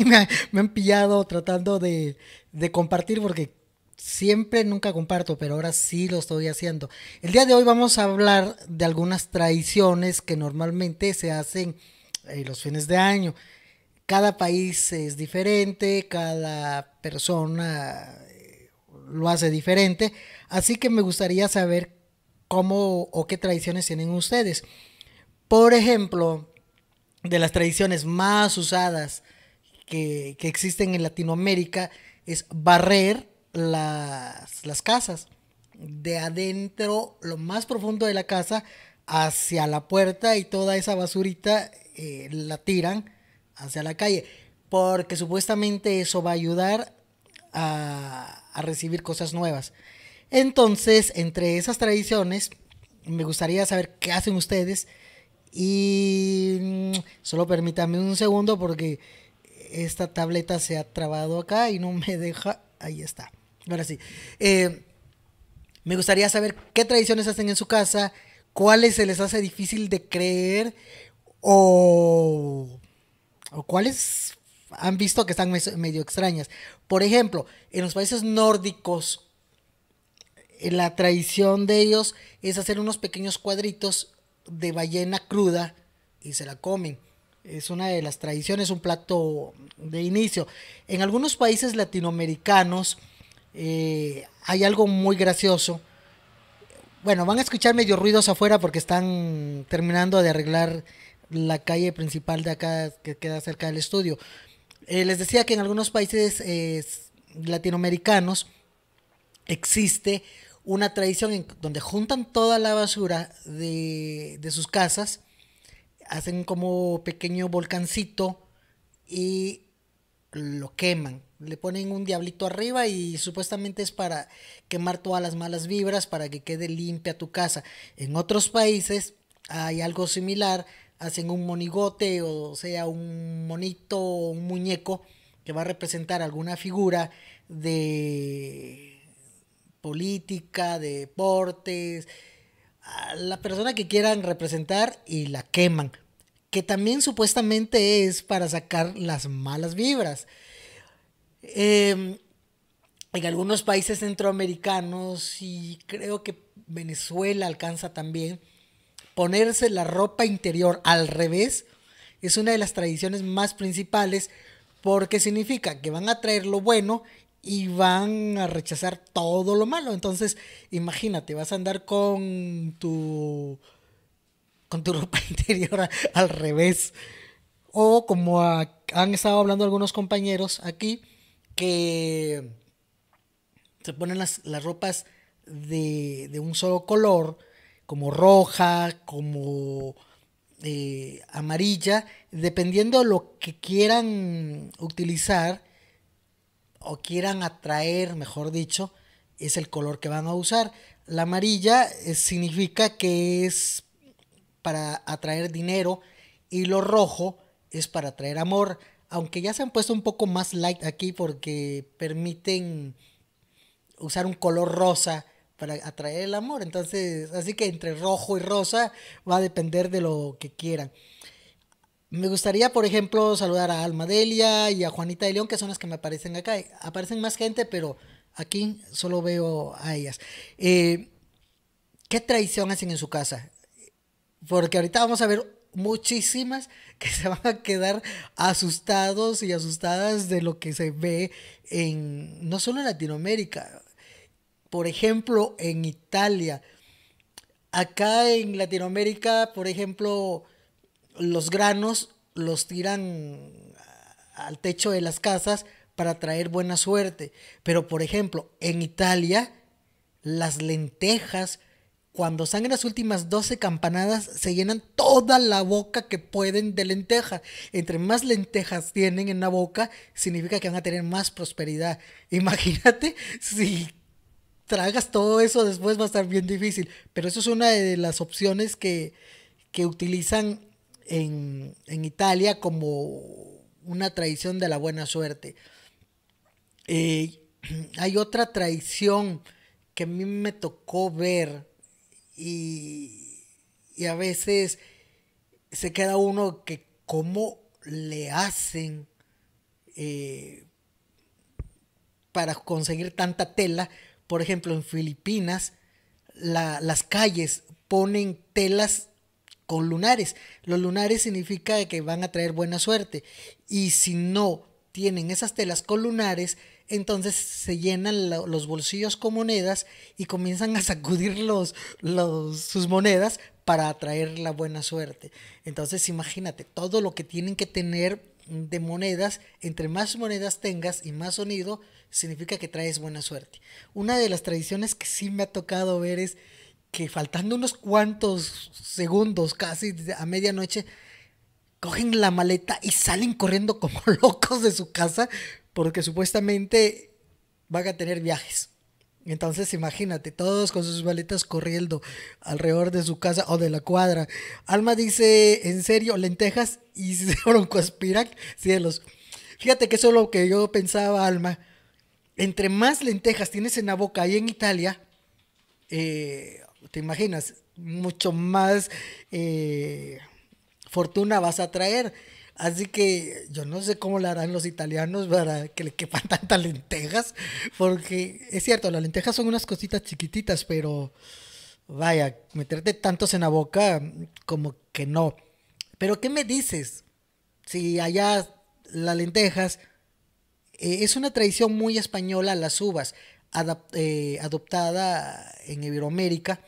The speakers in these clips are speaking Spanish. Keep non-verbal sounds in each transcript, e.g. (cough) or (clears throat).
(laughs) me, han pillado tratando de, compartir porque siempre nunca comparto, pero ahora sí lo estoy haciendo. El día de hoy vamos a hablar de algunas tradiciones que normalmente se hacen en eh, los fines de año. Cada país es diferente, cada persona eh, lo hace diferente, así que me gustaría saber cómo o qué tradiciones tienen ustedes. Por ejemplo, de las tradiciones más usadas que, existen en Latinoamérica es barrer las, casas de adentro, lo más profundo de la casa, hacia la puerta y toda esa basurita eh, la tiran hacia la calle. Porque supuestamente eso va a ayudar a, a, recibir cosas nuevas. Entonces, entre esas tradiciones, me gustaría saber qué hacen ustedes. Y mm, solo permítanme un segundo porque esta tableta se ha trabado acá y no me deja. Ahí está. Ahora sí. Eh, me gustaría saber qué tradiciones hacen en su casa, cuáles se les hace difícil de creer o, o cuáles han visto que están medio extrañas. Por ejemplo, en los países nórdicos, eh, la tradición de ellos es hacer unos pequeños cuadritos de ballena cruda y se la comen es una de las tradiciones, un plato de inicio. En algunos países latinoamericanos eh, hay algo muy gracioso. Bueno, van a escuchar medio ruidos afuera porque están terminando de arreglar la calle principal de acá que queda cerca del estudio. Eh, les decía que en algunos países eh, latinoamericanos existe una tradición en donde juntan toda la basura de, de sus casas hacen como pequeño volcancito y lo queman. Le ponen un diablito arriba y supuestamente es para quemar todas las malas vibras, para que quede limpia tu casa. En otros países hay algo similar, hacen un monigote, o sea, un monito o un muñeco que va a representar alguna figura de política, de deportes, a la persona que quieran representar y la queman. Que también supuestamente es para sacar las malas vibras. Em, en algunos países centroamericanos y creo que Venezuela alcanza también, ponerse la ropa interior al revés es una de las tradiciones más principales porque significa que van a traer lo bueno y van a rechazar todo lo malo. Entonces, imagínate, vas a andar con tu con tu (laughs) ropa interior al revés. O como han estado hablando algunos compañeros aquí, que se ponen las, ropas de, un solo color, como roja, como eh, amarilla, dependiendo de lo que quieran utilizar o quieran atraer, mejor dicho, es el color que van a usar. La amarilla eh, significa que es para atraer dinero y lo rojo es para atraer amor. Aunque ya se han puesto un poco más light aquí porque permiten usar un color rosa para atraer el amor. Entonces, así que entre rojo y rosa va a depender de lo que quieran. Me gustaría, por ejemplo, saludar a Alma Delia y a Juanita de León, que son las que me aparecen acá. Aparecen más gente, pero aquí solo veo a ellas. Eh, ¿Qué traición hacen en su casa? Porque ahorita vamos a ver muchísimas que (laughs) se van a quedar asustados y asustadas de lo que se ve en no solo en Latinoamérica, por ejemplo, en Italia. Acá en Latinoamérica, por ejemplo, los granos los tiran al techo de las casas para traer buena suerte. Pero, por ejemplo, en Italia, las lentejas, cuando están las últimas 12 campanadas, se llenan toda la boca que pueden de lenteja. Entre más lentejas tienen en la boca, significa que van a tener más prosperidad. (laughs) Imagínate si tragas todo eso después va a estar bien difícil. Pero eso es una de las opciones que, que utilizan en, Italia como una tradición de la buena suerte. Eh, (clears throat) hay otra tradición que a mí me tocó ver y, a veces se queda uno que cómo le hacen eh, para conseguir tanta tela. Por ejemplo, en Filipinas las calles ponen telas con lunares. Los lunares significa que van a traer buena suerte. Y si no tienen esas telas con lunares, entonces se llenan los bolsillos con monedas y comienzan a (laughs) sacudir los, sus monedas para atraer la buena suerte. Entonces imagínate, todo lo que tienen que tener de monedas, entre más monedas tengas y más sonido, significa que traes buena suerte. Una de las tradiciones que sí me ha tocado ver es que faltando unos cuantos segundos, casi a medianoche, cogen la maleta y salen corriendo como (laughs) locos de su casa porque supuestamente van a tener viajes. Entonces imagínate, todos con sus maletas corriendo alrededor de su casa o de la cuadra. Alma dice, en serio, lentejas y se (laughs) broncoaspiran cielos. Fíjate que eso es lo que yo pensaba, Alma. Entre más lentejas tienes en la boca ahí en Italia, eh, ¿Te imaginas? Mucho más eh, fortuna vas a traer. Así que yo no sé cómo la harán los italianos para que le quepan (laughs) tantas lentejas, porque es cierto, las lentejas son unas cositas chiquititas, pero vaya, meterte tantos en la boca como que no. Pero ¿qué me dices? Si allá las lentejas eh, es una tradición muy española, las uvas, eh, adoptada en Iberoamérica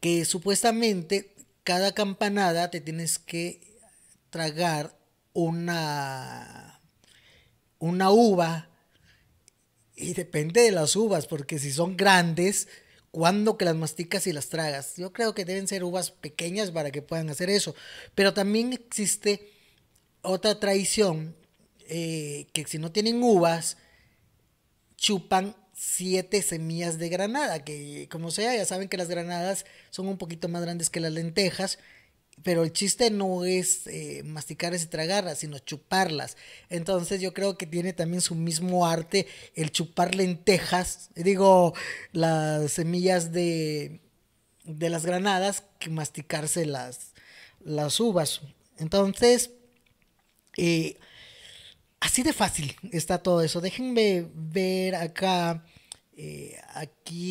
que supuestamente cada campanada te tienes que tragar una, una uva y depende de las uvas, porque si son grandes, cuándo que las masticas y las tragas. Yo creo que deben ser uvas pequeñas para que puedan hacer eso. Pero también existe otra traición, eh, que si no tienen uvas, chupan siete semillas de granada, que como sea, ya saben que las granadas son un poquito más grandes que las lentejas, pero el chiste no es eh, masticarlas y tragarlas, sino chuparlas. Entonces yo creo que tiene también su mismo arte el chupar lentejas, digo, las semillas de, de las granadas que masticarse las, las uvas. Entonces, eh, así de fácil está todo eso. Déjenme ver acá eh, aquí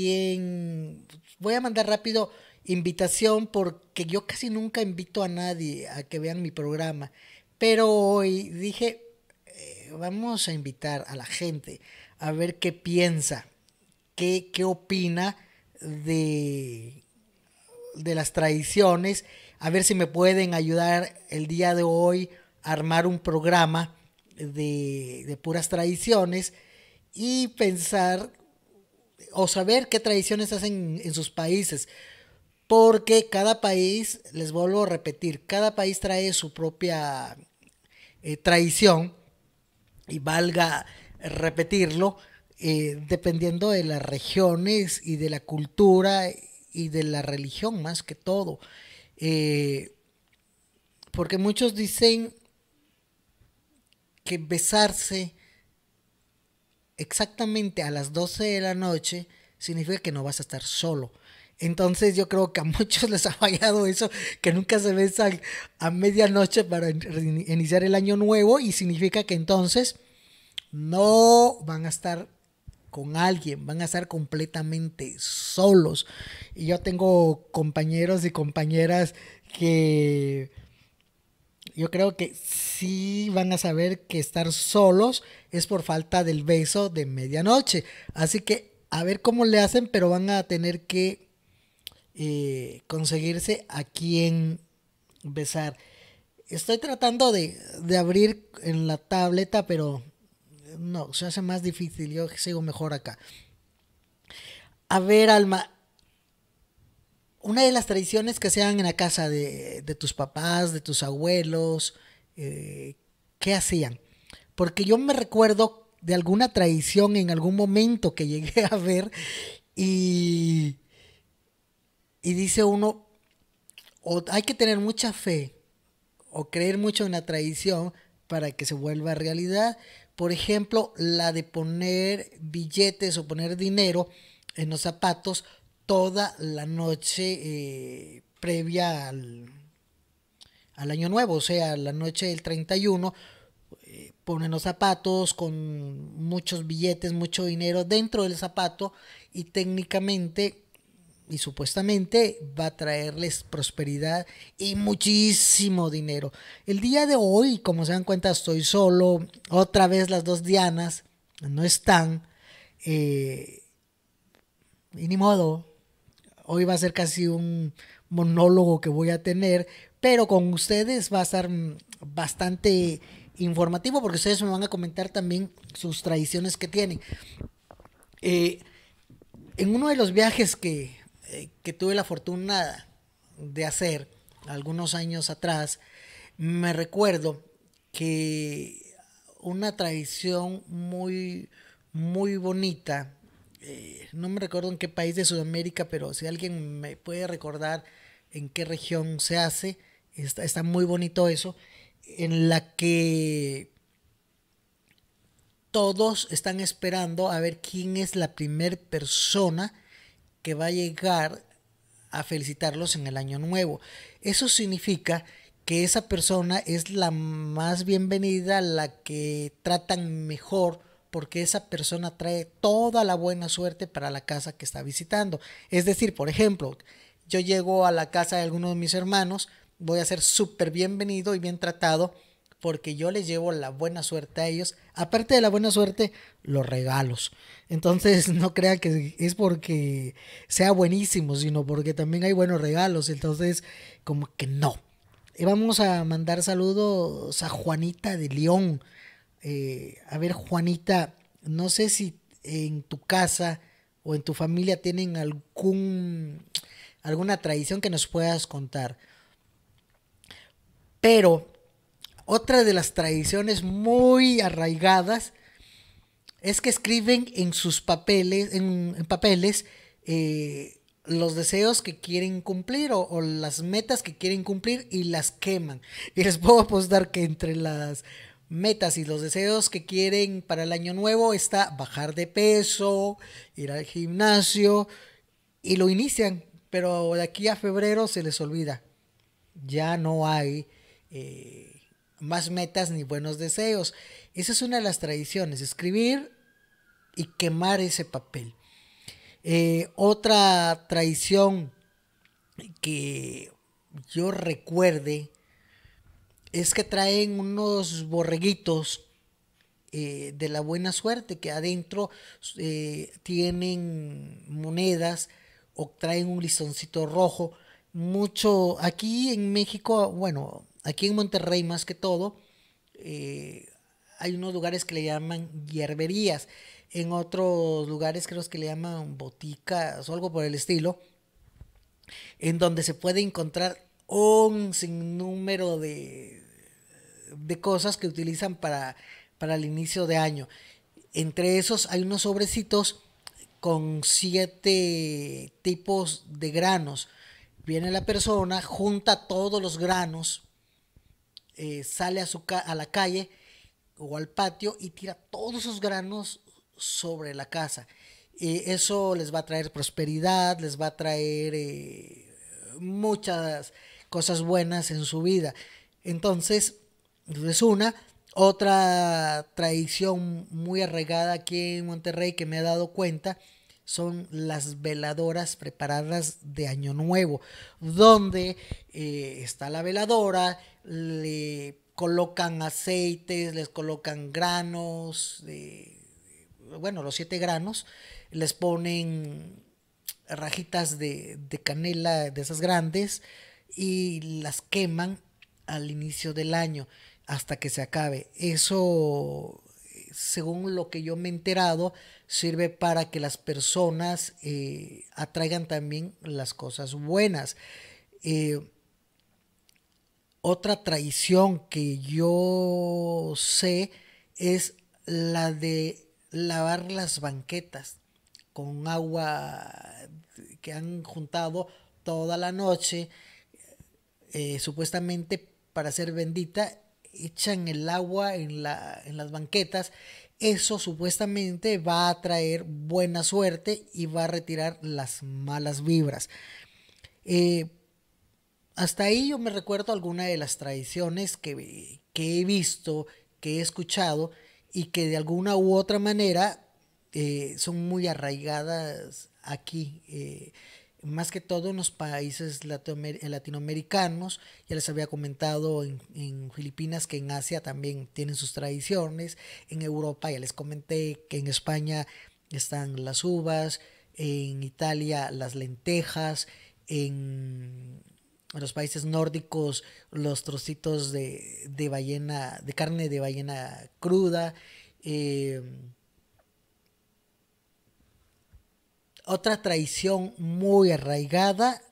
a quien Voy a mandar rápido invitación porque yo casi nunca invito a nadie a que vean mi programa, pero hoy dije, eh, vamos a invitar a la gente a ver qué piensa, qué, qué opina de, de las tradiciones, a ver si me pueden ayudar el día de hoy a armar un programa de, de puras tradiciones y pensar o saber qué tradiciones hacen en sus países. Porque cada país, les vuelvo a repetir, cada país trae su propia traición eh, tradición y valga repetirlo, eh, dependiendo de las regiones y de la cultura y de la religión más que todo. Eh, porque muchos dicen que besarse exactamente a las 12 de la noche, significa que no vas a estar solo. Entonces yo creo que a (laughs) muchos les ha fallado eso, que nunca se besan a medianoche para iniciar el año nuevo y significa que entonces no van a estar con alguien, van a estar completamente solos. Y yo tengo compañeros y compañeras que yo creo que sí van a saber que estar solos es por falta del beso de medianoche. Así que a ver cómo le hacen, pero van a tener que eh, conseguirse a quién besar. Estoy tratando de, abrir en la tableta, pero no, se hace más difícil. Yo sigo mejor acá. A ver, Alma. Una de las tradiciones que se en la casa de, tus papás, de tus abuelos, eh, ¿qué hacían? porque yo me recuerdo de alguna traición en algún momento que llegué a ver y, dice uno, hay que tener mucha fe o creer mucho en la traición para que se vuelva realidad. Por ejemplo, la de poner billetes o poner dinero en los zapatos toda la noche eh, previa al, al año nuevo, o sea, la noche del 31 ponen los zapatos con muchos billetes, mucho dinero dentro del zapato y técnicamente y supuestamente va a traerles prosperidad y muchísimo dinero. El día de hoy, como se dan cuenta, estoy solo. Otra vez las dos Dianas no están. Eh, y ni modo. Hoy va a ser casi un monólogo que voy a tener, pero con ustedes va a estar bastante informativo porque ustedes me van a comentar también sus tradiciones que tienen. Eh, en uno de los viajes eh, que, tuve la fortuna de hacer algunos años atrás, me recuerdo que una tradición muy, muy bonita, eh, no me recuerdo en qué país de Sudamérica, pero si alguien me puede recordar en qué región se hace, está, está muy bonito eso en la que todos están esperando a ver quién es la primera persona que va a llegar a felicitarlos en el año nuevo. Eso significa que esa persona es la más bienvenida, la que tratan mejor, porque esa persona trae toda la buena suerte para la casa que está visitando. Es decir, por ejemplo, yo llego a la casa de alguno de mis hermanos, voy a ser súper bienvenido y bien tratado porque yo les llevo la buena suerte a ellos. Aparte de la buena suerte, los regalos. Entonces, (laughs) no crean que es porque sea buenísimo, sino porque también hay buenos regalos. Entonces, como que no. Y vamos a mandar saludos a Juanita de León. Eh, a ver, Juanita, no sé si en tu casa o en tu familia tienen algún, alguna tradición que nos puedas contar. Pero otra de las tradiciones muy arraigadas es que escriben en sus papeles, en, papeles, eh, los deseos que quieren cumplir o, o, las metas que quieren cumplir y las queman. Y les puedo apostar que entre las metas y los deseos que quieren para el año nuevo está bajar de peso, ir al gimnasio y lo inician, pero de aquí a febrero se les olvida. Ya no hay eh, más metas ni buenos deseos. Esa es una de las tradiciones, escribir y quemar ese papel. Eh, otra tradición que yo recuerde es que traen unos borreguitos eh, de la buena suerte que adentro tienen monedas o traen un listoncito rojo mucho, aquí en México, bueno, aquí en Monterrey más que todo, eh, hay unos lugares que le llaman hierberías, en otros lugares creo que le llaman boticas o algo por el estilo, en donde se puede encontrar un sinnúmero de, cosas que utilizan para, para el inicio de año. Entre esos hay unos sobrecitos con siete tipos de granos Viene la persona, junta todos los granos, eh, sale a, su a la calle o al patio y tira todos esos granos sobre la casa. y eso les va a traer prosperidad, les va a traer eh, muchas cosas buenas en su vida. Entonces, es una. Otra tradición muy arraigada aquí en Monterrey que me he dado cuenta son las veladoras preparadas de Año Nuevo, donde eh, está la veladora, le colocan aceites, les colocan granos, bueno, los siete granos, les ponen rajitas de, de canela de esas grandes y las queman al inicio del año hasta que se acabe. Eso según lo que yo me he enterado, sirve para que las personas eh, atraigan también las cosas buenas. Eh, otra traición que yo sé es la de lavar las banquetas con agua que han juntado toda la noche, eh, supuestamente para ser bendita, echan el agua en, las banquetas, eso supuestamente va a traer buena suerte y va a retirar las malas vibras. Eh, hasta ahí yo me recuerdo algunas de las tradiciones que, he visto, que he escuchado y que de alguna u otra manera eh, son muy arraigadas aquí. Eh, más que todo en los países eh, latinoamericanos. Ya les había comentado en, Filipinas que en Asia también tienen sus tradiciones. En Europa ya les comenté que en España están las uvas, en Italia las lentejas, en los países nórdicos los trocitos de, ballena, de carne de ballena cruda. Eh, Otra traición muy arraigada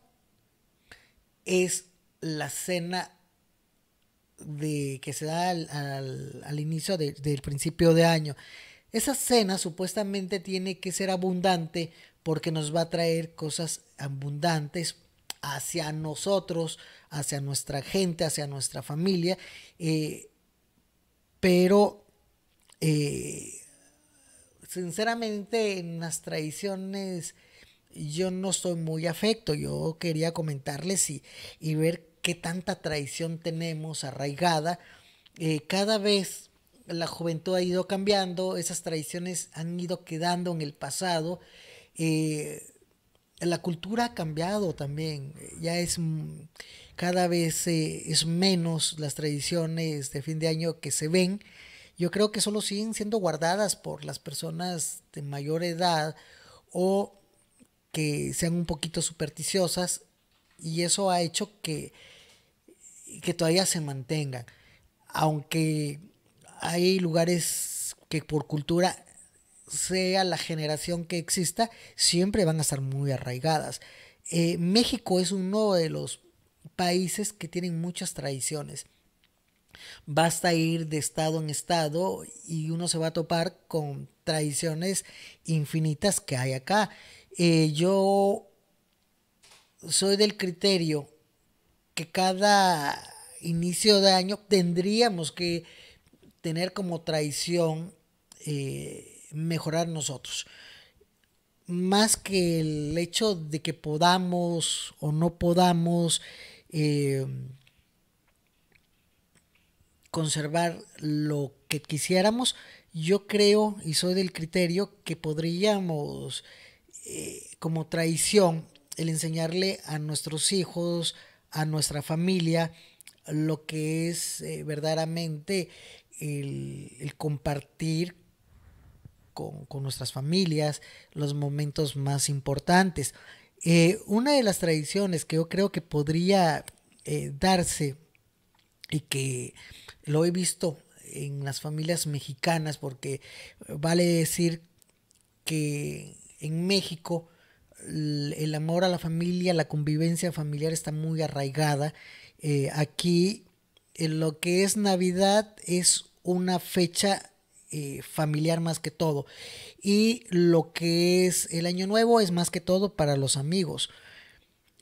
es la cena de, que se da al, inicio del principio de año. Esa cena supuestamente tiene que ser abundante porque nos va a traer cosas abundantes hacia nosotros, hacia nuestra gente, hacia nuestra familia, eh, pero eh, sinceramente en las tradiciones yo no soy muy afecto. Yo quería comentarles y, y ver qué tanta tradición tenemos arraigada. Eh, cada vez la juventud ha ido cambiando, esas tradiciones han ido quedando en el pasado. Eh, la cultura ha cambiado también, ya es mm, cada vez eh, es menos las tradiciones de fin de año que se ven yo creo que solo siguen siendo guardadas por las personas de mayor edad o que sean un poquito supersticiosas y eso ha hecho que, que todavía se mantengan. Aunque hay lugares que por cultura sea la generación que exista, siempre van a estar muy arraigadas. Eh, México es uno de los países que tienen muchas tradiciones. Basta ir de estado en estado y uno se va a topar con traiciones infinitas que hay acá. Eh, yo soy del criterio que cada inicio de año tendríamos que tener como traición eh, mejorar nosotros. Más que el hecho de que podamos o no podamos eh, conservar lo que quisiéramos, yo creo y soy del criterio que podríamos, eh, como traición, el enseñarle a nuestros hijos, a nuestra familia, lo que es eh, verdaderamente el, compartir con, nuestras familias los momentos más importantes. Eh, una de las tradiciones que yo creo que podría darse y que lo he visto en las familias mexicanas, porque vale decir que en México el amor a la familia, la convivencia familiar está muy arraigada. Eh, aquí en lo que es Navidad es una fecha eh, familiar más que todo. Y lo que es el Año Nuevo es más que todo para los amigos.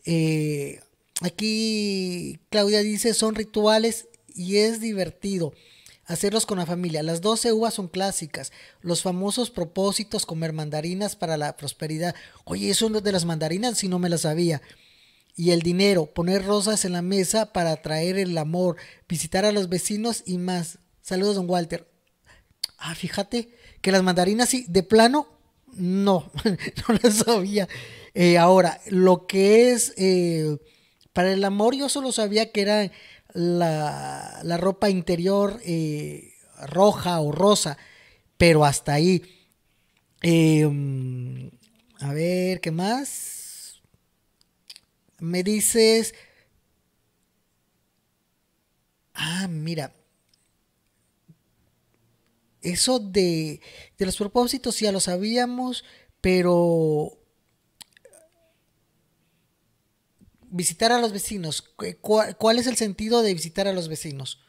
Eh, aquí Claudia dice, son rituales y es divertido hacerlos con la familia. Las 12 uvas son clásicas. Los famosos propósitos, comer mandarinas para la prosperidad. Oye, eso de las mandarinas si no me las sabía. Y el dinero, poner rosas en la mesa para atraer el amor, visitar a los vecinos y más. Saludos, don Walter. Ah, fíjate que las mandarinas sí, de plano, no, (laughs) no las sabía. Eh, ahora, lo que es eh, para el amor, yo solo sabía que era la, la ropa interior eh, roja o rosa, pero hasta ahí. Em, a ver, ¿qué más? Me dices... Ah, mira. Eso de, de los propósitos ya lo sabíamos, pero visitar a los vecinos. ¿Cuál, es el sentido de visitar a los vecinos?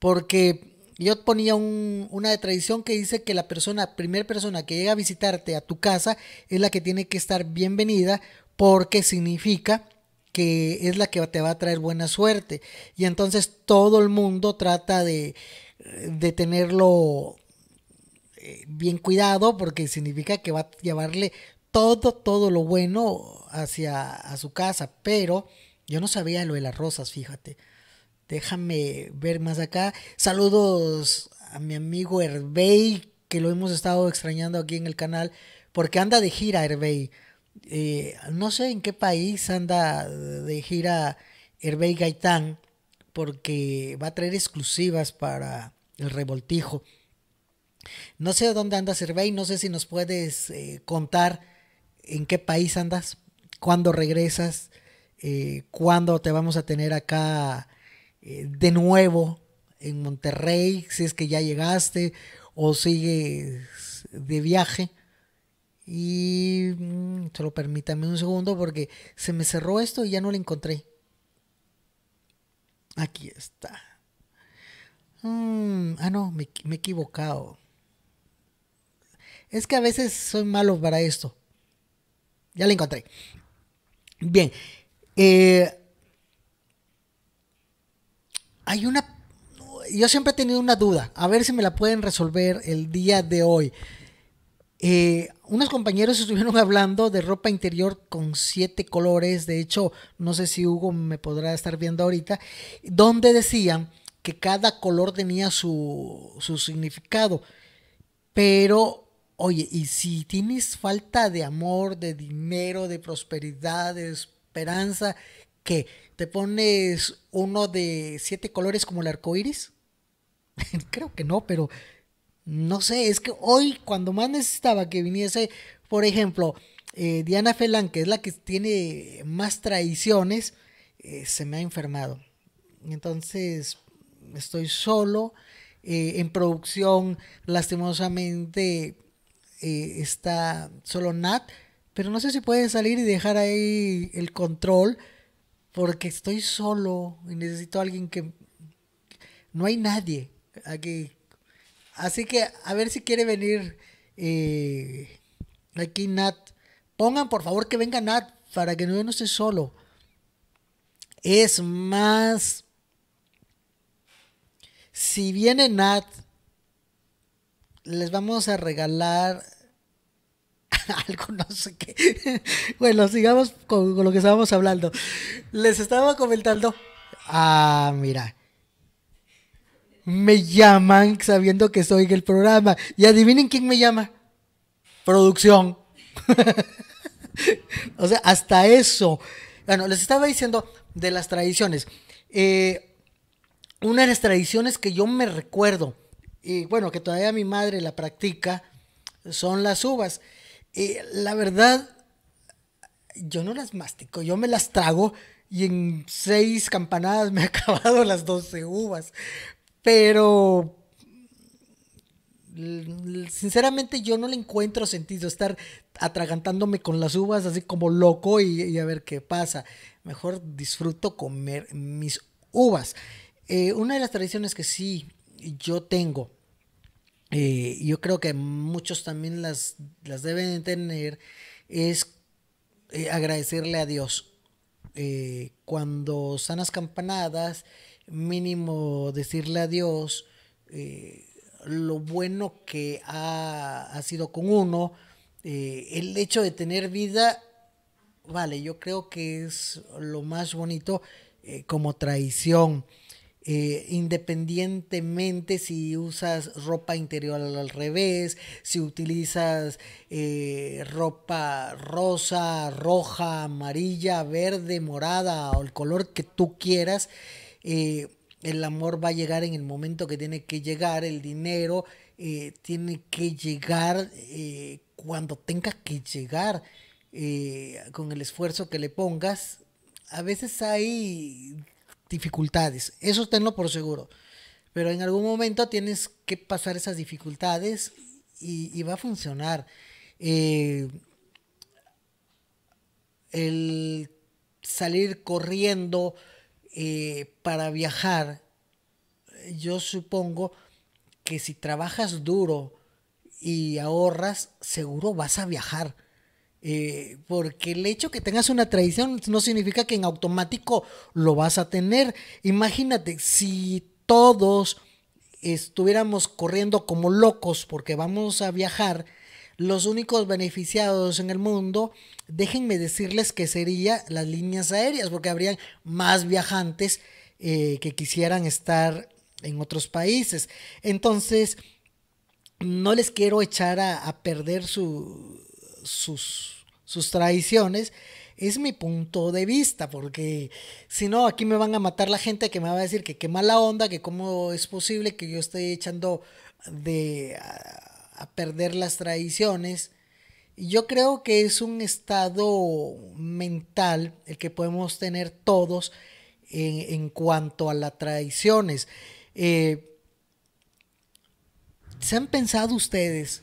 Porque yo ponía una tradición que dice que la persona, primera persona que llega a visitarte a tu casa es la que tiene que estar bienvenida porque significa que es la que te va a traer buena suerte. Y entonces todo el mundo trata de, de tenerlo eh, bien cuidado porque significa que va a llevarle todo, todo lo bueno hacia a su casa, pero yo no sabía lo de las rosas, fíjate. Déjame ver más acá. Saludos a mi amigo Herbey, que lo hemos estado extrañando aquí en el canal, porque anda de gira Herbey. Eh, no sé en qué país anda de gira Herbey Gaitán, porque va a traer exclusivas para el revoltijo. No sé dónde andas, Herbey, no sé si nos puedes eh, contar en qué país andas, cuándo regresas, eh, cuándo te vamos a tener acá eh, de nuevo en Monterrey, si es que ya llegaste o sigues de viaje. Y mm, solo permítame un segundo porque se me cerró esto y ya no lo encontré. Aquí está. Mm, ah, no, me he equivocado. Es que a veces soy malo para esto. Ya la encontré. Bien. Eh, hay una... Yo siempre he tenido una duda. A ver si me la pueden resolver el día de hoy. Eh, unos compañeros estuvieron (laughs) hablando de ropa interior con siete colores. De hecho, no sé si Hugo me podrá estar viendo ahorita. Donde decían que cada color tenía su, su significado. Pero Oye, y si tienes falta de amor, de dinero, de prosperidad, de esperanza, ¿qué? te pones uno de siete colores como el arco iris? (laughs) Creo que no, pero no sé, es que hoy cuando más necesitaba que viniese, por ejemplo, eh, Diana Felán, que es la que tiene más traiciones, eh, se me ha enfermado. Entonces, estoy solo. Eh, en producción, lastimosamente, eh, está solo Nat, pero no sé si puede salir y dejar ahí el control, porque estoy solo y necesito a alguien que... No hay nadie aquí. Así que a ver si quiere venir eh, aquí Nat. Pongan por favor que venga Nat para que no, no esté solo. Es más, si viene Nat, les vamos a regalar (laughs) algo, no sé qué. (laughs) bueno, sigamos con, lo que estábamos hablando. Les estaba comentando. Ah, mira. Me llaman sabiendo que estoy en el programa. Y adivinen quién me llama. Producción. (laughs) o sea, hasta eso. Bueno, les estaba diciendo de las tradiciones. Eh, una de las tradiciones que yo me recuerdo y bueno, que todavía mi madre la practica, son las uvas. Y la verdad, yo no las mastico, yo me las trago y en seis campanadas me (laughs) he acabado las 12 uvas. Pero sinceramente yo no le encuentro sentido estar atragantándome con las uvas así como loco y, a ver qué pasa. Mejor disfruto comer mis uvas. Eh, una de las tradiciones que sí yo tengo. Eh, yo creo que muchos también las, las deben tener, es eh, agradecerle a Dios. cuando eh, cuando sanas campanadas, mínimo decirle a Dios lo bueno que ha, ha sido con uno, el hecho de tener vida, vale, yo creo que es lo más bonito como traición. Eh, independientemente si usas ropa interior al revés, si utilizas eh, ropa rosa, roja, amarilla, verde, morada o el color que tú quieras, eh, el amor va a llegar en el momento que tiene que llegar, el dinero tiene que llegar cuando tenga que llegar, con el esfuerzo que le pongas. A veces hay dificultades. Eso tenlo por seguro. Pero en algún momento tienes que pasar esas dificultades y, va a funcionar. Eh, el salir corriendo eh, para viajar, yo supongo que si trabajas duro y ahorras, seguro vas a viajar eh, porque el hecho que tengas una tradición no significa que en automático lo vas a tener. Imagínate, si todos estuviéramos corriendo como locos porque vamos a viajar, los únicos beneficiados en el mundo, déjenme decirles que serían las líneas aéreas, porque habrían más viajantes eh, que quisieran estar en otros países. Entonces, no les quiero echar a perder su, sus, sus tradiciones, es mi punto de vista, porque si no, aquí me van a matar la gente que me va a decir que qué mala onda, que cómo es posible que yo esté echando de, a, perder las tradiciones. Y yo creo que es un estado mental el que podemos tener todos en, cuanto a las tradiciones. Eh, ¿Se han pensado ustedes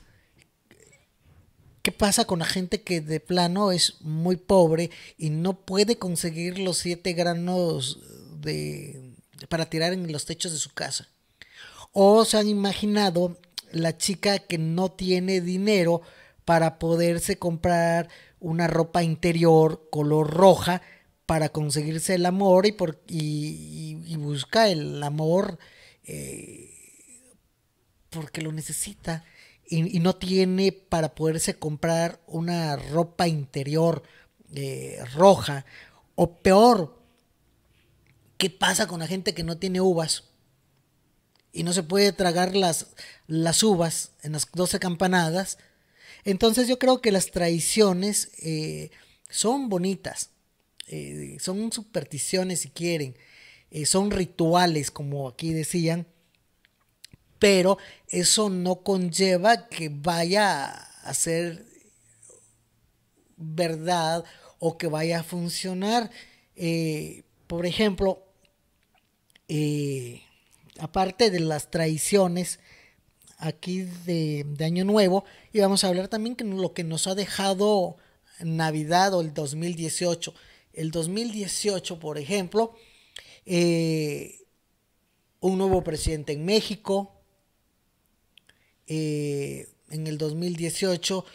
¿Qué pasa con la gente que de plano es muy pobre y no puede conseguir los siete granos de, para tirar en los techos de su casa? O se han imaginado la chica que no tiene dinero para poderse comprar una ropa interior color roja para conseguirse el amor y, busca el amor eh, porque lo necesita y, no tiene para poderse comprar una ropa interior eh, roja. O peor, ¿qué pasa con la gente que no tiene uvas? Y no se puede tragar las, las uvas en las 12 campanadas. Entonces yo creo que las traiciones eh, son bonitas, eh, son supersticiones si quieren, son rituales, como aquí decían pero eso no conlleva que vaya a ser verdad o que vaya a funcionar. Eh, por ejemplo, eh, aparte de las traiciones aquí de, Año Nuevo, y vamos a hablar también que lo que nos ha dejado Navidad o el 2018. El 2018, por ejemplo, eh, un nuevo presidente en México, eh, en el 2018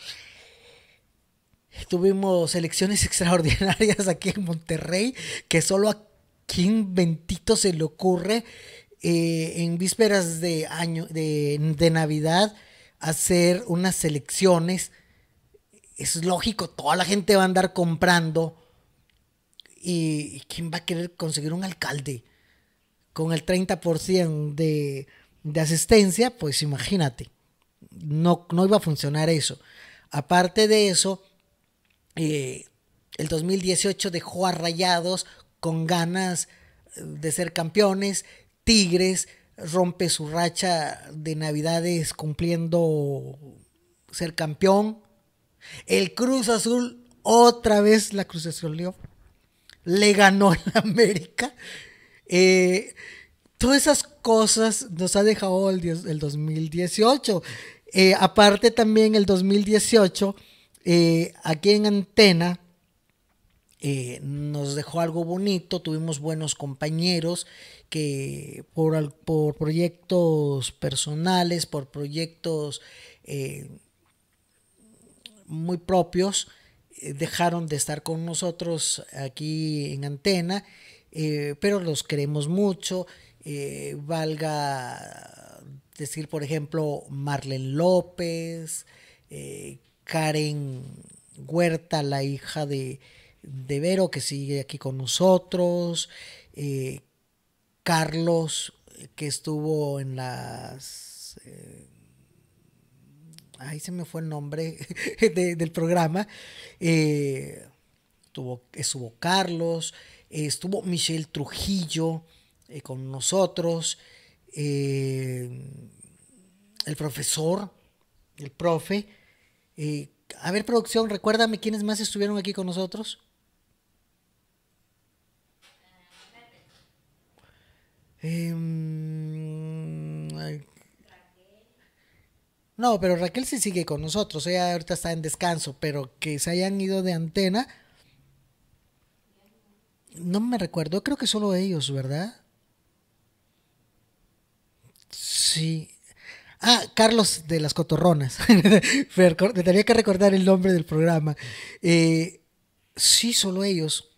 tuvimos elecciones (laughs) extraordinarias aquí en Monterrey, que solo a quien ventito se le ocurre eh, en vísperas de año de, Navidad hacer unas elecciones. Es lógico, toda la gente va a andar comprando. ¿Y quién va a querer conseguir un alcalde? Con el 30% de, de asistencia, pues imagínate no, iba a funcionar eso. Aparte de eso, eh, el 2018 dejó a Rayados con ganas eh, de ser campeones. Tigres rompe su racha de Navidades cumpliendo ser campeón. El Cruz Azul, otra vez la Cruz Azul le ganó en América. Eh, todas esas cosas nos ha dejado el, 2018. Eh, aparte también el 2018, eh, aquí en Antena, eh, nos dejó algo bonito, tuvimos buenos compañeros que por, proyectos personales, por proyectos muy propios, dejaron de estar con nosotros aquí en antena, pero los queremos mucho. Eh, valga decir, por ejemplo, Marlene López, eh, Karen Huerta, la hija de, de, Vero, que sigue aquí con nosotros, eh, Carlos, que estuvo en las... ay ahí se me fue el nombre (laughs) del programa. Estuvo, estuvo Carlos, estuvo Michelle Trujillo. Eh, con nosotros, eh, el profesor, el profe. Eh, a ver, producción, recuérdame quiénes más estuvieron aquí con nosotros. Em, no, pero Raquel sí sigue con nosotros. Ella ahorita está en descanso, pero que se hayan ido de antena. No me recuerdo, creo que solo ellos, ¿verdad? Sí. Ah, Carlos de las Cotorronas. (laughs) Tenía que recordar el nombre del programa. Eh, sí, solo ellos.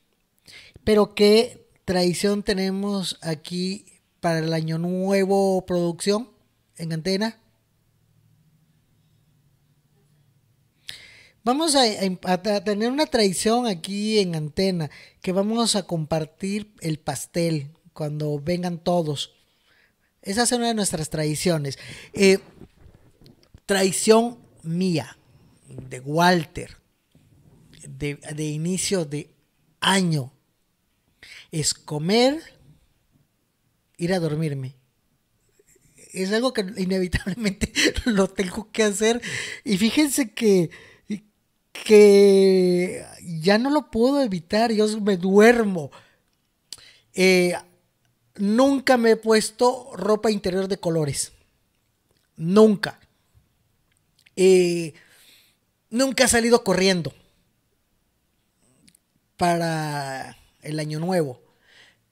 Pero qué tradición tenemos aquí para el año nuevo producción en antena. Vamos a, a, tener una tradición aquí en antena, que vamos a compartir el pastel cuando vengan todos. Esa es una de nuestras tradiciones. Eh, traición mía, de Walter, de, de inicio de año, es comer, ir a dormirme es algo que inevitablemente (laughs) lo tengo que hacer. Y fíjense que, que ya no lo puedo evitar, yo me duermo. Eh, nunca me he puesto ropa interior de colores. Nunca. Eh, nunca he salido corriendo para el año nuevo.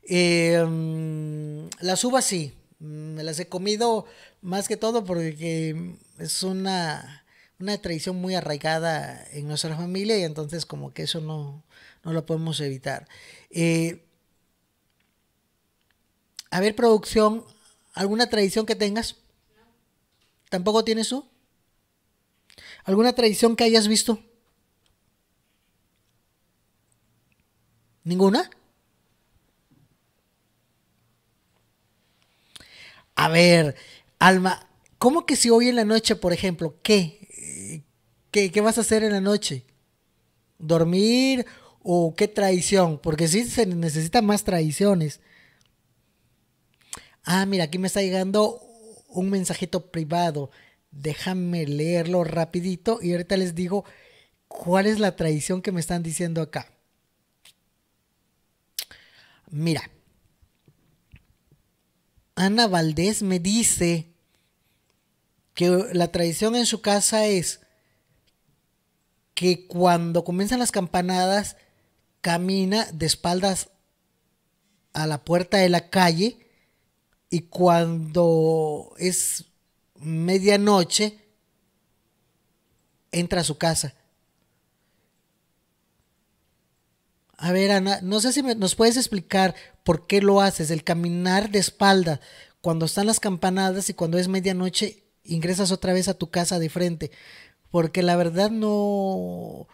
Eh, mm, las uvas sí, mm, me las he comido más que todo porque es una, tradición muy arraigada en nuestra familia y entonces como que eso no, no lo podemos evitar. Eh, a ver, producción, ¿alguna tradición que tengas? ¿Tampoco tienes tú? ¿Alguna tradición que hayas visto? ¿Ninguna? A ver, Alma, ¿cómo que si hoy en la noche, por ejemplo, qué? ¿Qué, vas a hacer en la noche? ¿Dormir o qué tradición? Porque sí se necesitan más traiciones. Ah, mira, aquí me está llegando un mensajito privado. Déjame leerlo rapidito y ahorita les digo cuál es la traición que me están diciendo acá. Mira, Ana Valdés me dice que la tradición en su casa es que cuando comienzan las campanadas camina de espaldas a la puerta de la calle y cuando es medianoche, entra a su casa. A ver, Ana, no sé si nos puedes explicar por qué lo haces, el caminar de espalda, cuando están las campanadas y cuando es medianoche, ingresas otra vez a tu casa de frente. Porque la verdad no,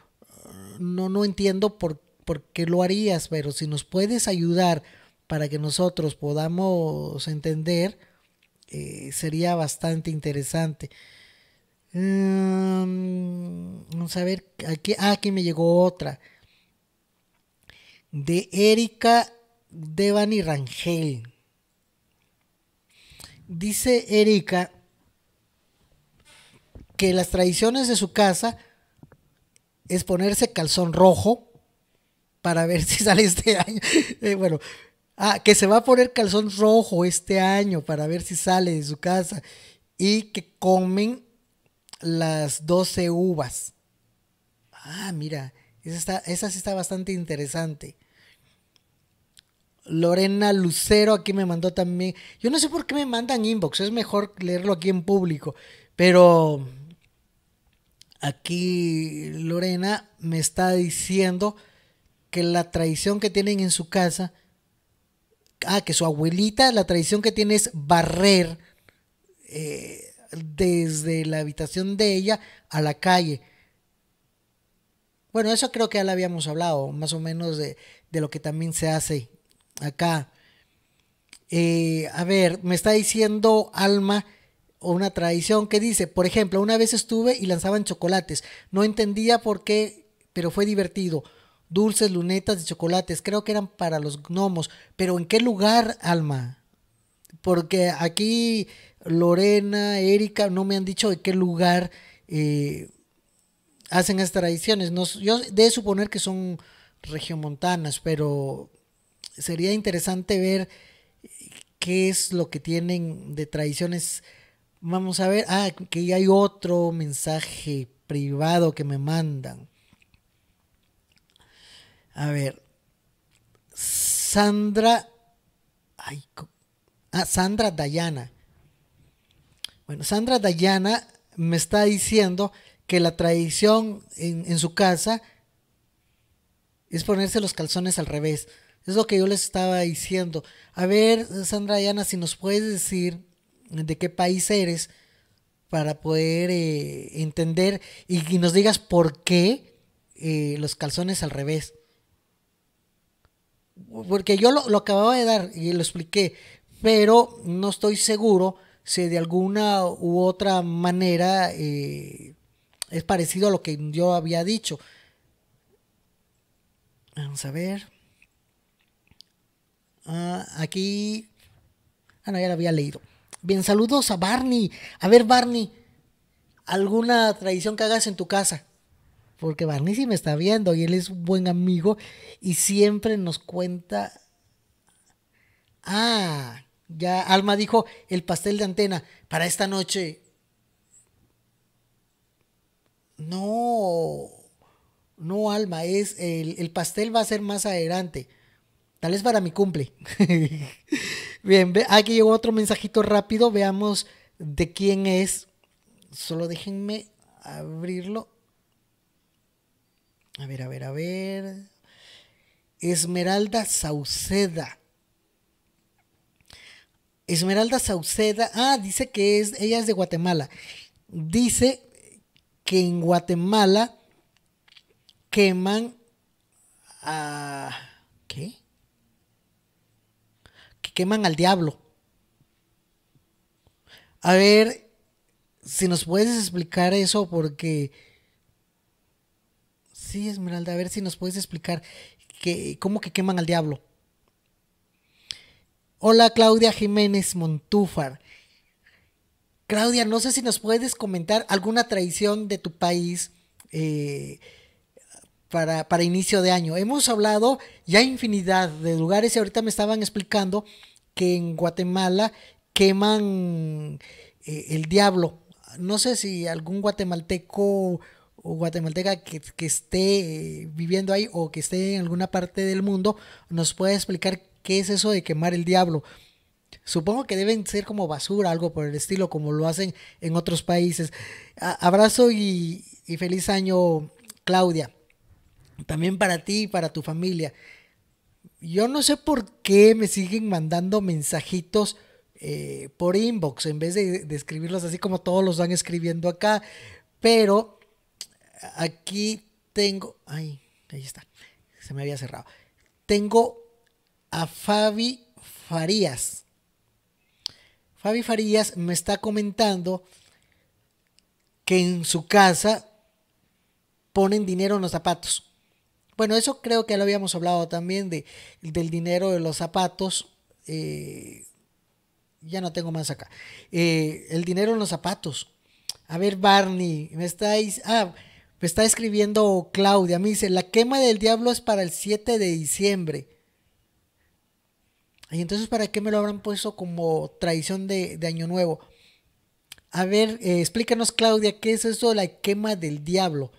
no, entiendo por, por qué lo harías, pero si nos puedes ayudar para que nosotros podamos entender, eh, sería bastante interesante. Em, vamos a ver, ah, aquí, me llegó otra. De Erika Devani Rangel. Dice Erika que las tradiciones de su casa es ponerse calzón rojo para ver (laughs) si sale este año. Eh, bueno, Ah, que se va a poner calzón rojo este año para ver si sale de su casa y que comen las 12 uvas. Ah, mira, esa, sí está bastante interesante. Lorena Lucero aquí me mandó también. Yo no sé por qué me mandan inbox, es mejor leerlo aquí en público. Pero aquí Lorena me está diciendo que la traición que tienen en su casa ah, que su abuelita, la tradición que tiene es barrer eh, desde la habitación de ella a la calle. Bueno, eso creo que ya lo habíamos hablado, más o menos de, lo que también se hace acá. Eh, a ver, me está diciendo Alma una tradición que dice, por ejemplo, una vez estuve y lanzaban chocolates. No entendía por qué, pero fue divertido dulces, lunetas y chocolates. Creo que eran para los gnomos. Pero ¿en qué lugar, Alma? Porque aquí Lorena, Erika, no me han dicho de qué lugar eh, hacen estas tradiciones. yo de suponer que son regiomontanas, pero sería interesante ver qué es lo que tienen de tradiciones. Vamos a ver, ah, que hay otro mensaje privado que me mandan. A ver. Sandra. Ay, ah, Sandra Dayana. Bueno, Sandra Dayana me está diciendo que la tradición en, su casa es ponerse los calzones al revés. Es lo que yo les estaba diciendo. A ver, Sandra Dayana, si nos puedes decir de qué país eres para poder eh, entender y, nos digas por qué eh, los calzones al revés porque yo lo, acababa de dar y lo expliqué, pero no estoy seguro si de alguna u otra manera eh, es parecido a lo que yo había dicho. Vamos a ver. Ah, aquí. Ah, no, ya lo había leído. Bien, saludos a Barney. A ver, Barney, ¿alguna tradición que hagas en tu casa? porque Barney me está viendo y él es un buen amigo y siempre nos cuenta. Ah, ya Alma dijo el pastel de antena para esta noche. No, no, Alma, es el, el pastel va a ser más adelante. Tal vez para mi cumple. (laughs) Bien, aquí llegó otro mensajito rápido. Veamos de quién es. Solo déjenme abrirlo. A ver, a ver, a ver. Esmeralda Sauceda. Esmeralda Sauceda. Ah, dice que es, ella es de Guatemala. Dice que en Guatemala queman a... ¿Qué? Que queman al diablo. A ver si nos puedes explicar eso porque Sí, Esmeralda, a ver si nos puedes explicar cómo que queman al diablo. Hola Claudia Jiménez Montúfar. Claudia, no sé si nos puedes comentar alguna tradición de tu país eh, para, inicio de año. Hemos hablado ya infinidad de lugares y ahorita me estaban explicando que en Guatemala queman eh, el diablo. No sé si algún guatemalteco guatemalteca que, esté eh, viviendo ahí o que esté en alguna parte del mundo nos puede explicar qué es eso de quemar el diablo. Supongo que deben ser como basura, algo por el estilo, como lo hacen en otros países. abrazo y, feliz año, Claudia. También para ti y para tu familia. Yo no sé por qué me siguen mandando mensajitos eh, por inbox en vez de, de, escribirlos así como todos los van escribiendo acá, pero Aquí tengo. Ay, ahí está. Se me había cerrado. Tengo a Fabi Farías. Fabi Farías me está comentando que en su casa ponen dinero en los zapatos. Bueno, eso creo que lo habíamos hablado también de, del dinero de los zapatos. Eh, ya no tengo más acá. Eh, el dinero en los zapatos. A ver, Barney, me estáis. Ah, me está escribiendo Claudia, me dice, la quema del diablo es para el 7 de diciembre. Y entonces, ¿para qué me lo habrán puesto como tradición de, Año Nuevo? A ver, eh, explícanos, Claudia, ¿qué es eso de la quema del diablo?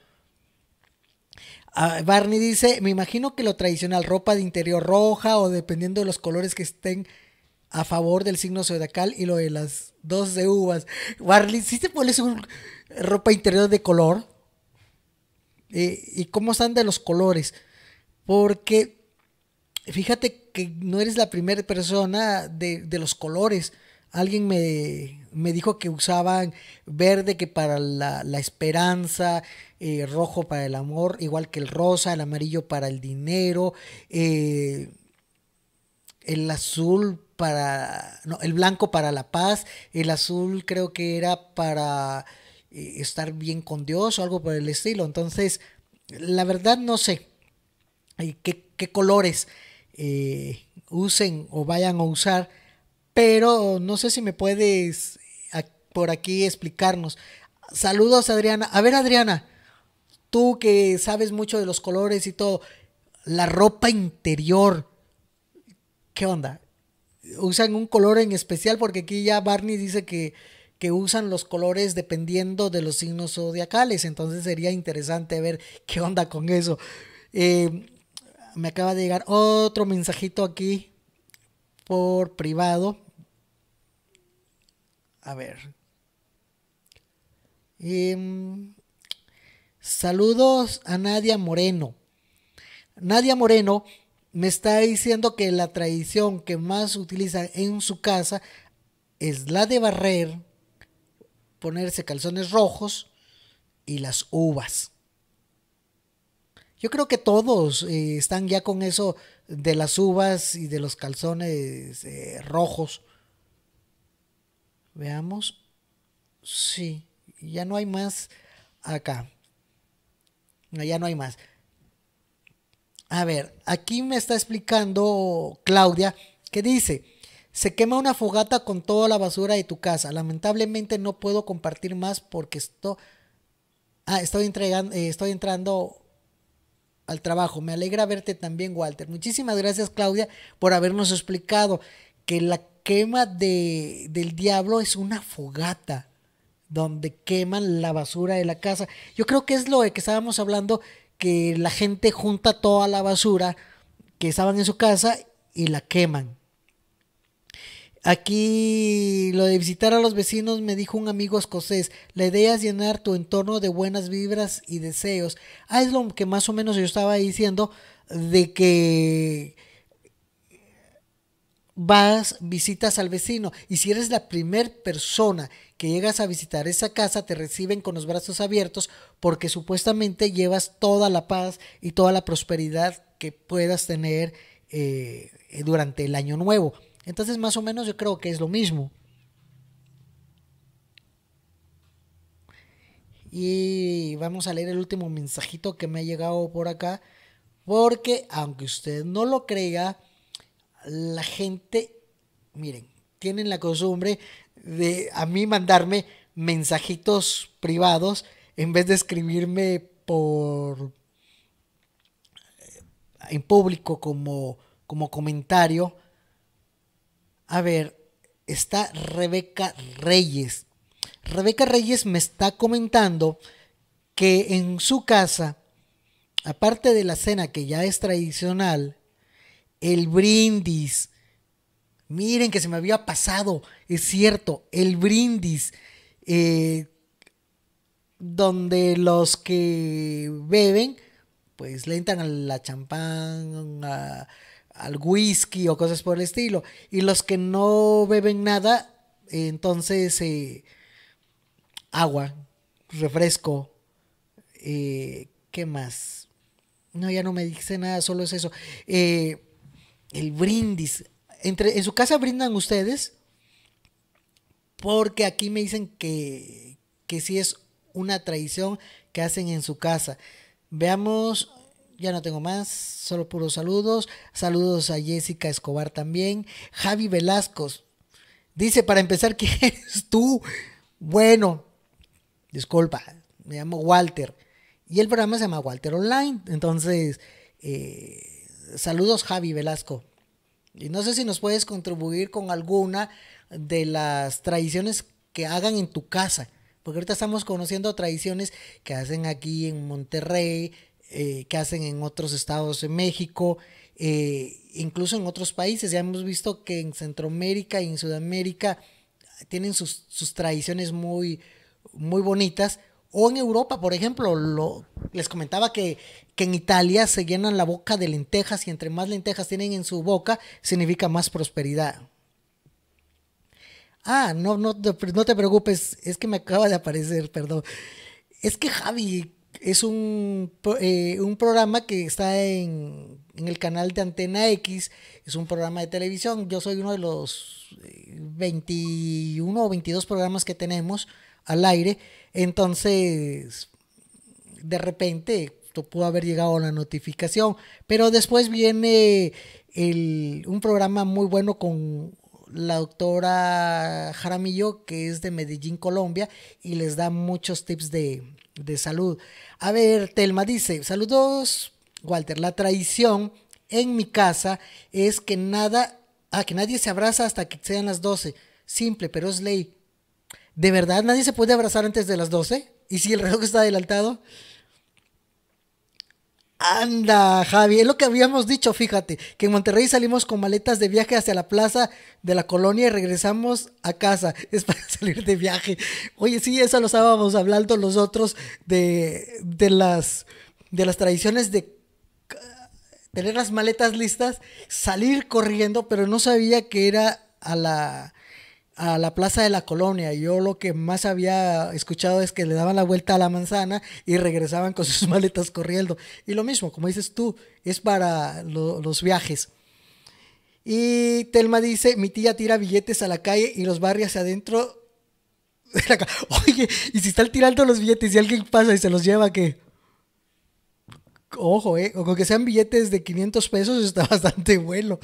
Ah, Barney dice, me imagino que lo tradicional, ropa de interior roja o dependiendo de los colores que estén a favor del signo zodiacal y lo de las dos de uvas. Barney, ¿sí te pones ropa interior de color? y cómo están de los colores. Porque fíjate que no eres la primera persona de, los colores. Alguien me, dijo que usaban verde que para la, esperanza, eh, rojo para el amor, igual que el rosa, el amarillo para el dinero, eh, el azul para, no, el blanco para la paz, el azul creo que era para eh, estar bien con Dios o algo por el estilo. Entonces, la verdad no sé eh, qué, qué colores eh, usen o vayan a usar, pero no sé si me puedes por aquí explicarnos. Saludos Adriana. A ver Adriana, tú que sabes mucho de los colores y todo, la ropa interior, ¿qué onda? ¿Usan un color en especial? Porque aquí ya Barney dice que que usan los colores dependiendo de los signos zodiacales. Entonces sería interesante ver qué onda con eso. Eh, me acaba de llegar otro mensajito aquí por privado. A ver. Em, saludos a Nadia Moreno. Nadia Moreno me está diciendo que la tradición que más utiliza en su casa es la de barrer ponerse calzones rojos y las uvas. Yo creo que todos eh, están ya con eso de las uvas y de los calzones eh, rojos. Veamos. Sí, ya no hay más acá. ya no hay más. A ver, aquí me está explicando Claudia que dice, se quema una fogata con toda la basura de tu casa. Lamentablemente no puedo compartir más porque ah, estoy, entregando, eh, estoy entrando al trabajo. Me alegra verte también, Walter. Muchísimas gracias, Claudia, por habernos explicado que la quema de, del diablo es una fogata donde queman la basura de la casa. Yo creo que es lo de que estábamos hablando, que la gente junta toda la basura que estaban en su casa y la queman. Aquí lo de visitar a los vecinos me dijo un amigo escocés, la idea es llenar tu entorno de buenas vibras y deseos. Ah, es lo que más o menos yo estaba diciendo de que vas, visitas al vecino y si eres la primer persona que llegas a visitar esa casa, te reciben con los brazos abiertos porque supuestamente llevas toda la paz y toda la prosperidad que puedas tener eh, durante el año nuevo. Entonces, más o menos yo creo que es lo mismo. Y vamos a leer el último mensajito que me ha llegado por acá. Porque, aunque usted no lo crea, la gente, miren, tienen la costumbre de a mí mandarme mensajitos privados en vez de escribirme por eh, en público como, como comentario a ver, está Rebeca Reyes. Rebeca Reyes me está comentando que en su casa, aparte de la cena que ya es tradicional, el brindis. Miren que se me había pasado, es cierto, el brindis. Eh, donde los que beben, pues le entran a la champán, a, al whisky o cosas por el estilo. Y los que no beben nada, entonces eh, agua, refresco, eh, ¿qué más? No, ya no me dice nada, solo es eso. Eh, el brindis. Entre, ¿En su casa brindan ustedes? Porque aquí me dicen que, que sí es una traición que hacen en su casa. Veamos ya no tengo más, solo puros saludos. Saludos a Jessica Escobar también. Javi Velasco, dice, para empezar, ¿quién (laughs) eres tú? Bueno, disculpa, me llamo Walter. Y el programa se llama Walter Online. Entonces, eh, saludos Javi Velasco. Y no sé si nos puedes contribuir con alguna de las tradiciones que hagan en tu casa. Porque ahorita estamos conociendo tradiciones que hacen aquí en Monterrey, eh, que hacen en otros estados de México, eh, incluso en otros países. Ya hemos visto que en Centroamérica y en Sudamérica tienen sus, tradiciones muy, muy bonitas. O en Europa, por ejemplo, lo, les comentaba que, en Italia se llenan la boca de lentejas y entre más lentejas tienen en su boca, significa más prosperidad. Ah, no, no, no te preocupes, es que me acaba de aparecer, perdón. Es que Javi, es eh, un, programa que está en, el canal de Antena X, es un programa de televisión. Yo soy uno de los 21 eh, o 22 programas que tenemos al aire. Entonces, de repente pudo haber llegado la notificación, pero después viene un programa muy bueno con la doctora Jaramillo, que es de Medellín, Colombia, y les da muchos tips de, de salud. A ver, Telma dice, saludos, Walter, la traición en mi casa es que nada, ah, que nadie se abraza hasta que sean las 12. Simple, pero es ley. ¿De verdad nadie se puede abrazar antes de las 12? ¿Y si el reloj está adelantado? Anda, Javi, es lo que habíamos dicho, fíjate, que en Monterrey salimos con maletas de viaje hacia la plaza de la colonia y regresamos a casa. (laughs) Es para salir de viaje. Oye, sí, eso lo estábamos hablando nosotros de, de las, de las tradiciones de tener las maletas listas, salir corriendo, pero no sabía que era a la a la plaza de la colonia. Yo lo que más había escuchado es que le daban la vuelta a la manzana y regresaban con (laughs) sus maletas corriendo. Y lo mismo, como dices tú, es para los viajes. Y Telma dice, mi tía tira billetes a la calle y los barrios adentro. (laughs) Oye, y si están tirando los billetes y alguien pasa y se los lleva, ¿qué? Ojo, eh, o con que sean billetes de 500 pesos está (laughs) bastante bueno.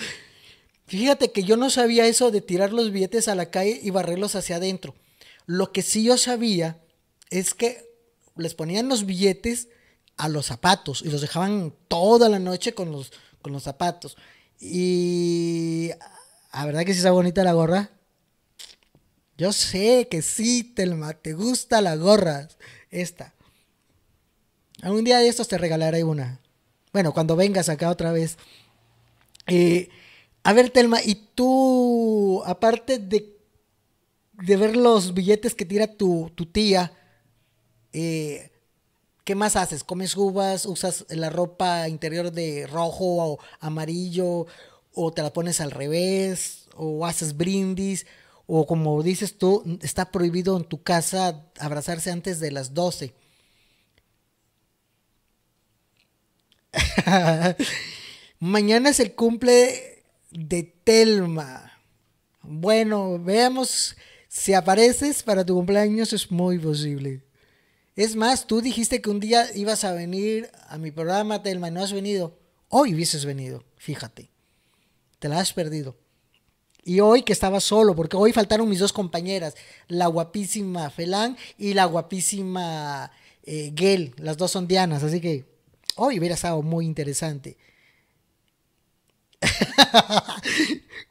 Fíjate que yo no sabía eso de tirar los billetes a la calle y barrerlos hacia adentro. Lo que sí yo sabía es que les ponían los billetes a los zapatos y los dejaban toda la noche con los, los zapatos. Y la verdad que sí está bonita la gorra. Yo sé que sí, Telma, te gusta la gorra. Esta. Algún día de estos te regalaré una. Bueno, cuando vengas acá otra vez. Eh, a ver, Telma, y tú, aparte de, ver los billetes que tira tu, tía, eh, ¿qué más haces? ¿Comes uvas? ¿Usas la ropa interior de rojo o amarillo? ¿O te la pones al revés? ¿O haces brindis? o como dices tú, está prohibido en tu casa abrazarse antes de las 12. (laughs) Mañana es el cumple de Telma. Bueno, veamos si apareces para tu cumpleaños, es muy posible. Es más, tú dijiste que un día ibas a venir a mi programa, Telma, y no has venido. Hoy hubieses venido, fíjate. Te la has perdido. Y hoy que estaba solo, porque hoy faltaron mis dos compañeras, la guapísima Felán y la guapísima eh, Gel. Las dos son dianas, así que hoy hubiera estado muy interesante.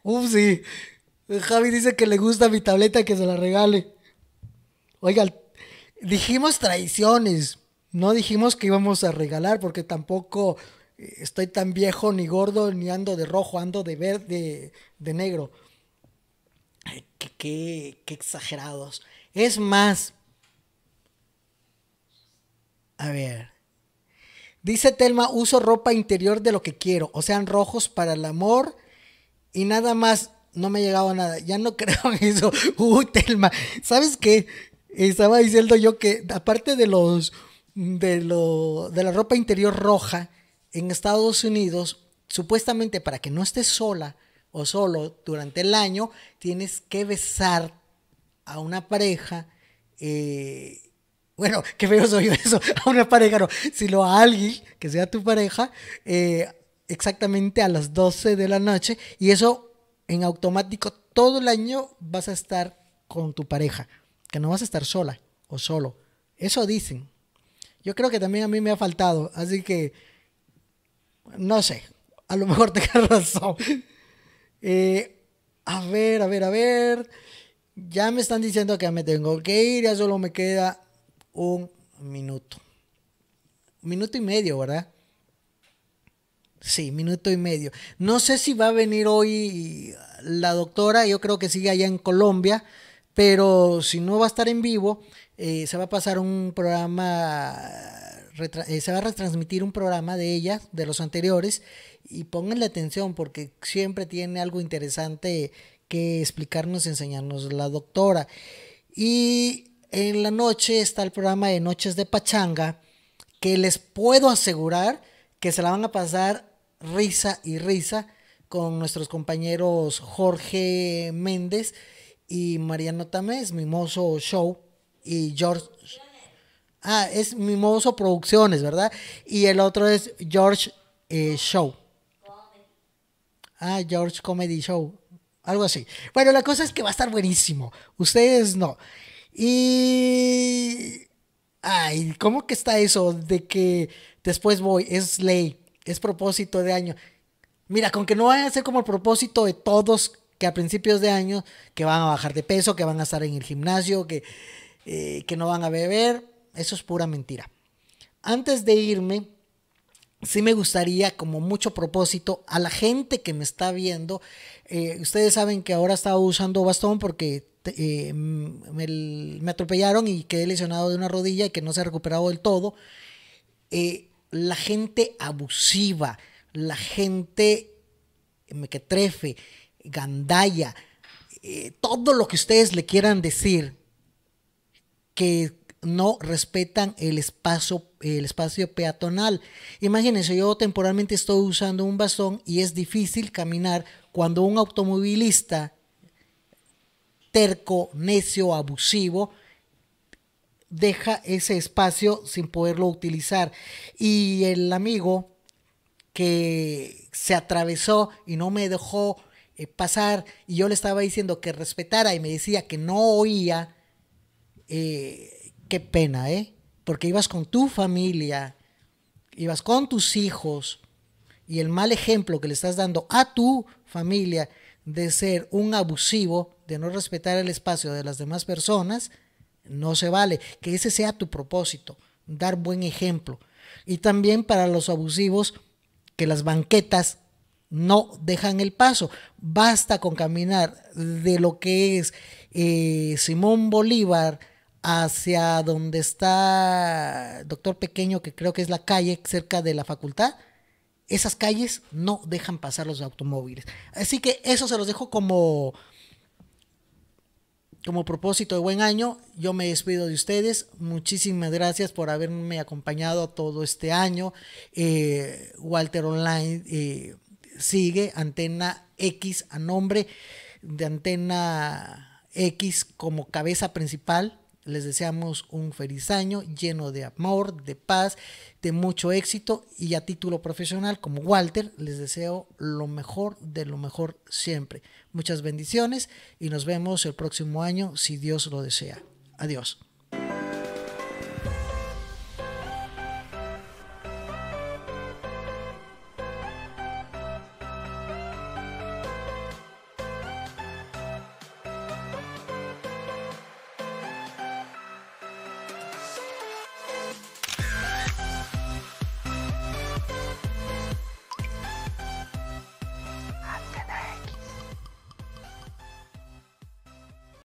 Upsi. (laughs) Javi dice que le gusta mi tableta que se la regale. Oiga, dijimos traiciones. No dijimos que íbamos a regalar porque tampoco eh, estoy tan viejo ni gordo ni ando de rojo, ando de verde, de negro. qué exagerados. Es más. A ver. Dice Telma, uso ropa interior de lo que quiero, o sean rojos para el amor y nada más. No me ha llegado nada, ya no (laughs) creo en eso. Uy, Telma, ¿sabes qué? Estaba diciendo yo que aparte de los de lo de la ropa interior roja en Estados Unidos, supuestamente para que no estés sola o solo durante el año, tienes que besar a una pareja eh, bueno, qué feo soy eso, (laughs) a una pareja no, sino a alguien que sea tu pareja, eh, exactamente a las 12 de la noche, y eso en automático todo el año vas a estar con tu pareja, que no vas a estar sola o solo. Eso dicen. Yo creo que también a mí me ha faltado, así que no sé, a lo mejor (laughs) tengas razón. Eh, a ver, a ver, a ver. Ya me están diciendo que me tengo que ir, ya solo me queda un minuto. Minuto y medio, ¿verdad? Sí, minuto y medio. No sé si va a venir hoy la doctora, yo creo que sigue allá en Colombia, pero si no va a estar en vivo, eh, se va a pasar un programa, eh, se va a retransmitir un programa de ella, de los anteriores, y pónganle atención porque siempre tiene algo interesante que explicarnos, enseñarnos la doctora. Y en la noche está el programa de Noches de Pachanga, que les puedo asegurar que se la van a pasar risa y risa con nuestros compañeros Jorge Méndez y Mariano Tamés, Mimoso Show y George. Ah, es Mimoso Producciones, ¿verdad? Y el otro es George eh, Show. Ah, George Comedy Show. Algo así. Bueno, la cosa es que va a estar buenísimo. Ustedes no. Y... Ay, ¿cómo que está eso de que después voy? Es ley, es propósito de año. Mira, con que no vaya a ser como el propósito de todos que a principios de año, que van a bajar de peso, que van a estar en el gimnasio, que, eh, que no van a beber, eso es pura mentira. Antes de irme, sí me gustaría como mucho propósito a la gente que me está viendo. Eh, ustedes saben que ahora estaba usando bastón porque eh, mm, me, atropellaron y quedé lesionado de una rodilla y que no se ha recuperado del todo. Eh, la gente abusiva, la gente mequetrefe, gandaya, eh, todo lo que ustedes le quieran decir, que no respetan el espacio, el espacio peatonal. Imagínense, yo temporalmente estoy usando un bastón y es difícil caminar cuando un automovilista terco, necio, abusivo, deja ese espacio sin poderlo utilizar. Y el amigo que se atravesó y no me dejó eh, pasar y yo le estaba diciendo que respetara y me decía que no oía, eh, qué pena, ¿eh? Porque ibas con tu familia, ibas con tus hijos y el mal ejemplo que le estás dando a tu familia de ser un abusivo de no respetar el espacio de las demás personas, no se vale. Que ese sea tu propósito, dar buen ejemplo. Y también para los abusivos, que las banquetas no dejan el paso. Basta con caminar de lo que es eh, Simón Bolívar hacia donde está Doctor Pequeño, que creo que es la calle cerca de la facultad. Esas calles no dejan pasar los automóviles. Así que eso se los dejo como como propósito de buen año, yo me despido de ustedes. Muchísimas gracias por haberme acompañado todo este año. Eh, Walter Online eh, sigue, Antena X a nombre de Antena X como cabeza principal les deseamos un feliz año lleno de amor, de paz, de mucho éxito y a título profesional como Walter les deseo lo mejor de lo mejor siempre. Muchas bendiciones y nos vemos el próximo año si Dios lo desea. Adiós.